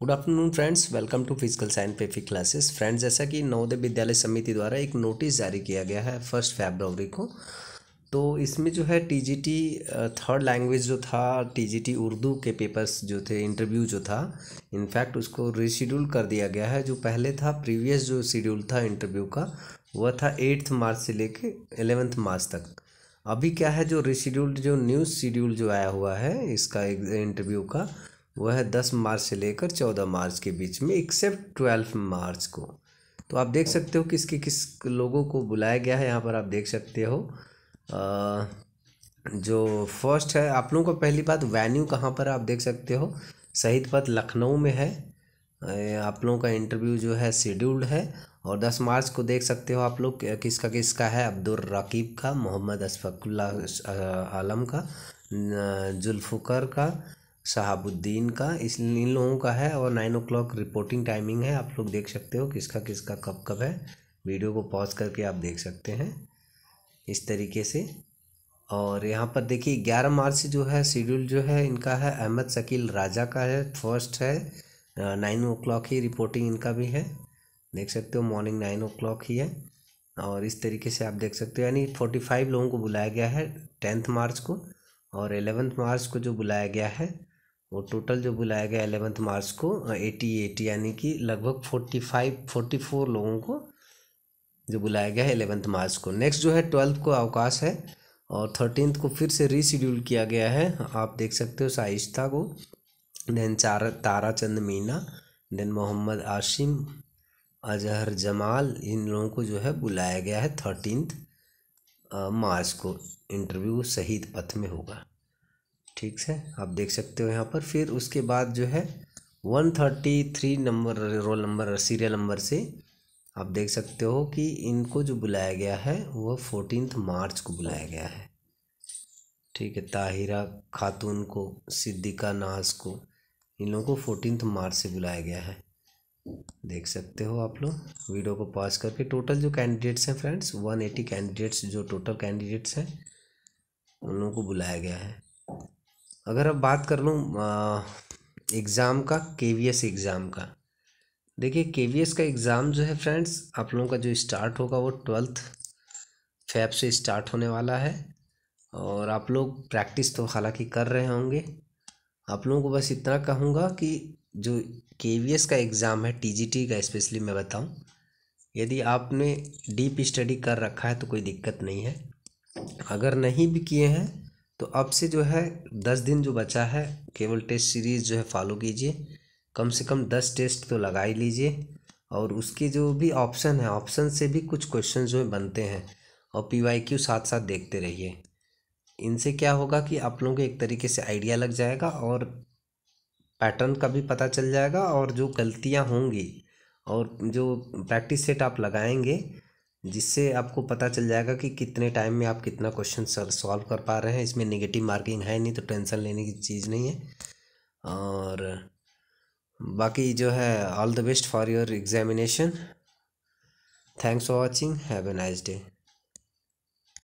good afternoon friends welcome to physical science पेफिक classes friends जैसा कि नवोदय विद्यालय समिति द्वारा एक नोटिस जारी किया गया है फर्स्ट फेबरवरी को तो इसमें जो है टीजीटी थर्ड लैंग्वेज जो था टीजीटी उर्दू के पेपर्स जो थे इंटरव्यू जो था इनफैक्ट उसको रिशेड्यूल कर दिया गया है जो पहले था प्रीवियस जो शेड्यूल था इंटरव्यू का वह था एट्थ मार्च से लेकर एलेवेंथ मार्च तक अभी क्या है जो रिशेड्यूल्ड जो न्यू शेड्यूल जो आया हुआ है इसका इंटरव्यू का वह है दस मार्च से लेकर चौदह मार्च के बीच में एक्सेप्ट ट्वेल्व मार्च को तो आप देख सकते हो किसके किस लोगों को बुलाया गया है यहाँ पर आप देख सकते हो आ, जो फर्स्ट है आप लोगों को पहली बात वेन्यू कहाँ पर आप देख सकते हो शहीद पथ लखनऊ में है आप लोगों का इंटरव्यू जो है शेड्यूल्ड है और 10 मार्च को देख सकते हो आप लोग किसका किसका है अब्दुल रकीब का मोहम्मद अशफकुल्ला आलम का जुल्फ़ुकर का शहाबुद्दीन का इस इन लोगों का है और नाइन ओ रिपोर्टिंग टाइमिंग है आप लोग देख सकते हो किसका किसका कब कब है वीडियो को पॉज करके आप देख सकते हैं इस तरीके से और यहाँ पर देखिए ग्यारह मार्च से जो है शेड्यूल जो है इनका है अहमद शकील राजा का है फर्स्ट है नाइन ओ क्लाक ही रिपोर्टिंग इनका भी है देख सकते हो मॉर्निंग नाइन ओ क्लाक ही है और इस तरीके से आप देख सकते हो यानी फोर्टी फाइव लोगों को बुलाया गया है टेंथ मार्च को और एलेवेंथ मार्च को जो बुलाया गया है वो टोटल जो बुलाया गया एलेवंथ मार्च को एटी एटी यानी कि लगभग फोर्टी फाइव फोर्टी फोर लोगों को जो बुलाया गया है एलेवंथ मार्च को नेक्स्ट जो है ट्वेल्थ को अवकाश है और थर्टीनथ को फिर से रीशेड्यूल किया गया है आप देख सकते हो साइस्ता को देन चार ताराचंद मीना देन मोहम्मद आशिम अजहर जमाल इन लोगों को जो है बुलाया गया है थर्टीनथ मार्च को इंटरव्यू शहीद पथ में होगा ठीक से आप देख सकते हो यहाँ पर फिर उसके बाद जो है one thirty three number roll number serial number से आप देख सकते हो कि इनको जो बुलाया गया है वह फोर्टीन मार्च को बुलाया गया है ठीक है ताहिरा खातून को सिद्दीका नाज को इन लोगों को फोर्टीन मार्च से बुलाया गया है देख सकते हो आप लोग वीडियो को पॉज करके टोटल जो कैंडिडेट्स हैं फ्रेंड्स वन एटी कैंडिडेट्स जो टोटल कैंडिडेट्स हैं उन लोगों को बुलाया गया है अगर अब बात कर लूँ एग्ज़ाम का के वी एस एग्ज़ाम का देखिए के वी एस का एग्ज़ाम जो है फ्रेंड्स आप लोगों का जो स्टार्ट होगा वो ट्वेल्थ फैब से स्टार्ट होने वाला है और आप लोग प्रैक्टिस तो हालांकि कर रहे होंगे आप लोगों को बस इतना कहूँगा कि जो के वी एस का एग्ज़ाम है टी जी टी का स्पेशली मैं बताऊँ यदि आपने डीप स्टडी कर रखा है तो कोई दिक्कत नहीं है अगर नहीं भी किए हैं तो अब से जो है दस दिन जो बचा है केवल टेस्ट सीरीज़ जो है फॉलो कीजिए कम से कम दस टेस्ट तो लगा ही लीजिए और उसके जो भी ऑप्शन है ऑप्शन से भी कुछ क्वेश्चन जो है बनते हैं और पी वाई क्यू साथ साथ देखते रहिए इनसे क्या होगा कि आप लोगों को एक तरीके से आइडिया लग जाएगा और पैटर्न का भी पता चल जाएगा और जो गलतियाँ होंगी और जो प्रैक्टिस सेट आप लगाएंगे जिससे आपको पता चल जाएगा कि कितने टाइम में आप कितना क्वेश्चन सर सॉल्व कर पा रहे हैं इसमें नेगेटिव मार्किंग है नहीं तो टेंशन लेने की चीज़ नहीं है और बाकी जो है all the best for your examination thanks for watching have a nice day